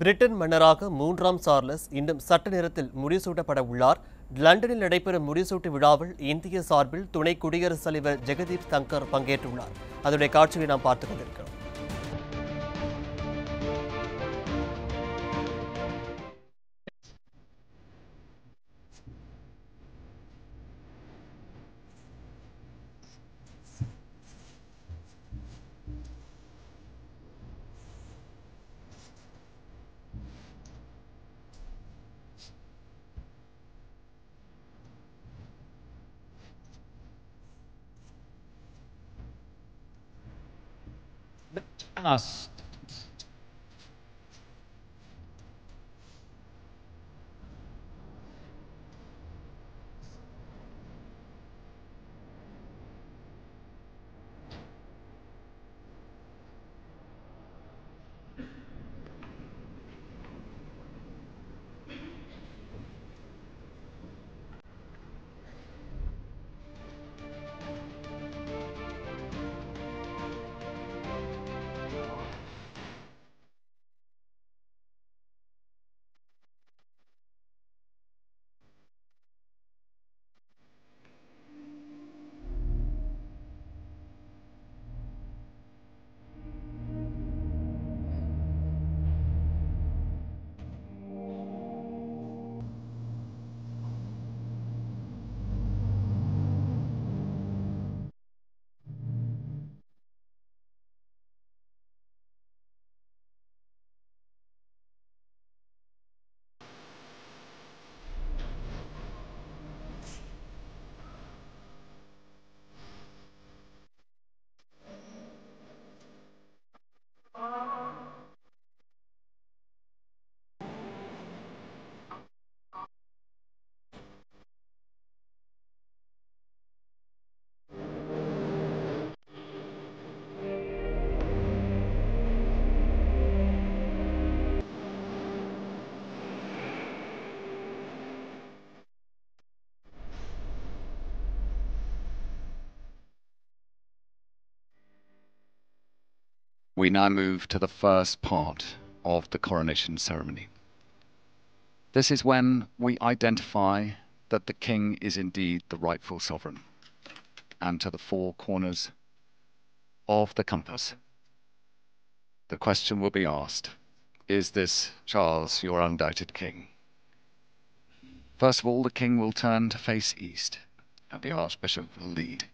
Britain மன்னராக மூன்றாம் Charles இன்னும் சட்ட நேரத்தில் முடிசூட்டப்பட உள்ளார் லண்டனில் நடைபெறும் முடிசூட்டு விழாவில் இந்திய சார்பில் துணை குடியரசுத் தலைவர் ஜெகதீப் தங்கர் பங்கேற்றுள்ளார் அதனுடைய காட்சியை நாம் பார்த்துக் கொண்டிருக்கிறோம் as We now move to the first part of the coronation ceremony. This is when we identify that the king is indeed the rightful sovereign and to the four corners of the compass. The question will be asked, is this Charles your undoubted king? First of all, the king will turn to face east and the archbishop will lead.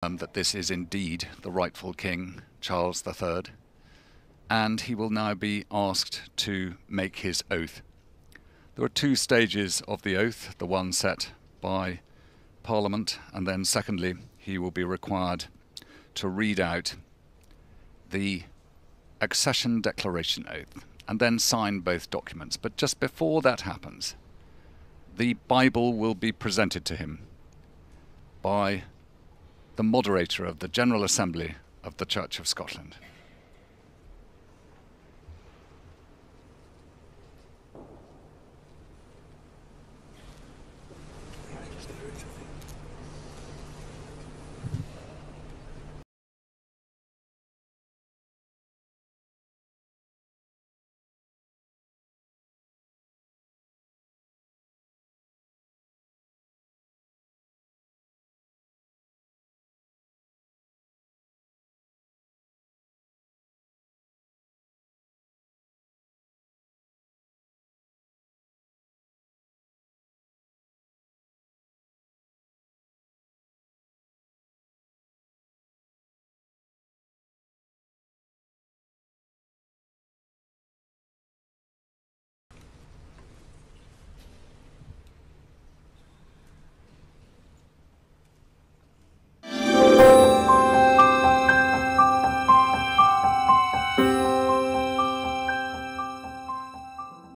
Um, that this is indeed the rightful king, Charles III, and he will now be asked to make his oath. There are two stages of the oath the one set by Parliament, and then secondly, he will be required to read out the accession declaration oath and then sign both documents. But just before that happens, the Bible will be presented to him by the moderator of the General Assembly of the Church of Scotland.